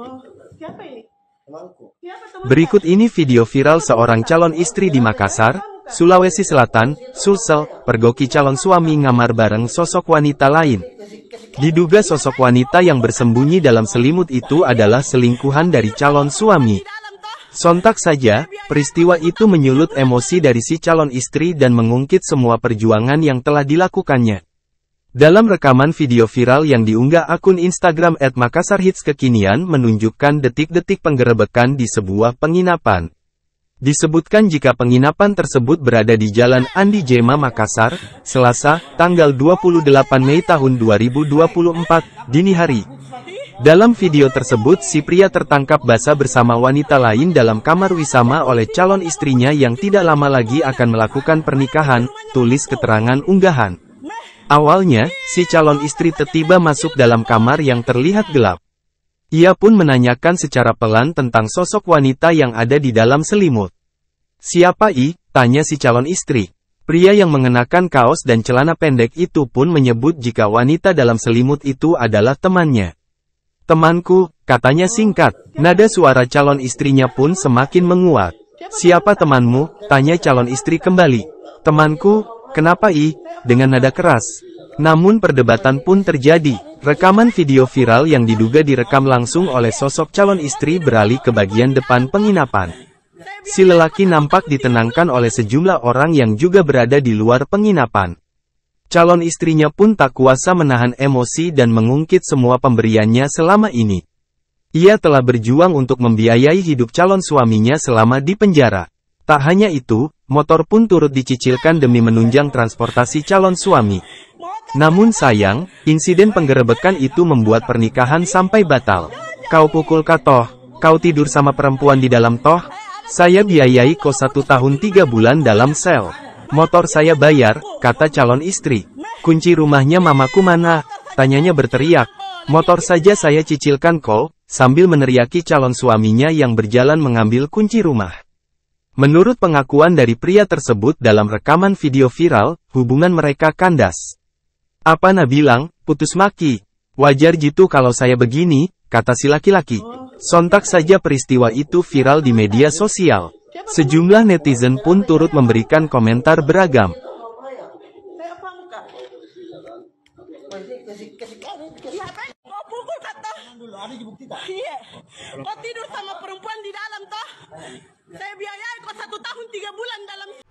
Oh, Berikut ini video viral seorang calon istri di Makassar, Sulawesi Selatan, Sulsel, pergoki calon suami ngamar bareng sosok wanita lain. Diduga sosok wanita yang bersembunyi dalam selimut itu adalah selingkuhan dari calon suami. Sontak saja, peristiwa itu menyulut emosi dari si calon istri dan mengungkit semua perjuangan yang telah dilakukannya. Dalam rekaman video viral yang diunggah akun Instagram at kekinian menunjukkan detik-detik penggerebekan di sebuah penginapan. Disebutkan jika penginapan tersebut berada di Jalan Andi Jema Makassar, Selasa, tanggal 28 Mei tahun 2024, dini hari. Dalam video tersebut si pria tertangkap basah bersama wanita lain dalam kamar wisama oleh calon istrinya yang tidak lama lagi akan melakukan pernikahan, tulis keterangan unggahan. Awalnya, si calon istri tiba-tiba masuk dalam kamar yang terlihat gelap. Ia pun menanyakan secara pelan tentang sosok wanita yang ada di dalam selimut. Siapa I? tanya si calon istri. Pria yang mengenakan kaos dan celana pendek itu pun menyebut jika wanita dalam selimut itu adalah temannya. Temanku, katanya singkat, nada suara calon istrinya pun semakin menguat. Siapa temanmu? Tanya calon istri kembali. Temanku, Kenapa I? Dengan nada keras. Namun perdebatan pun terjadi. Rekaman video viral yang diduga direkam langsung oleh sosok calon istri beralih ke bagian depan penginapan. Si lelaki nampak ditenangkan oleh sejumlah orang yang juga berada di luar penginapan. Calon istrinya pun tak kuasa menahan emosi dan mengungkit semua pemberiannya selama ini. Ia telah berjuang untuk membiayai hidup calon suaminya selama di penjara. Tak hanya itu, Motor pun turut dicicilkan demi menunjang transportasi calon suami. Namun sayang, insiden penggerebekan itu membuat pernikahan sampai batal. Kau pukul katoh, kau tidur sama perempuan di dalam toh, saya biayai kau satu tahun tiga bulan dalam sel. Motor saya bayar, kata calon istri. Kunci rumahnya mamaku mana? Tanyanya berteriak. Motor saja saya cicilkan kau, sambil meneriaki calon suaminya yang berjalan mengambil kunci rumah. Menurut pengakuan dari pria tersebut dalam rekaman video viral, hubungan mereka kandas. Apa Nah bilang, putus maki. Wajar gitu kalau saya begini, kata si laki-laki. Sontak saja peristiwa itu viral di media sosial. Sejumlah netizen pun turut memberikan komentar beragam. Kau iya. tidur sama perempuan.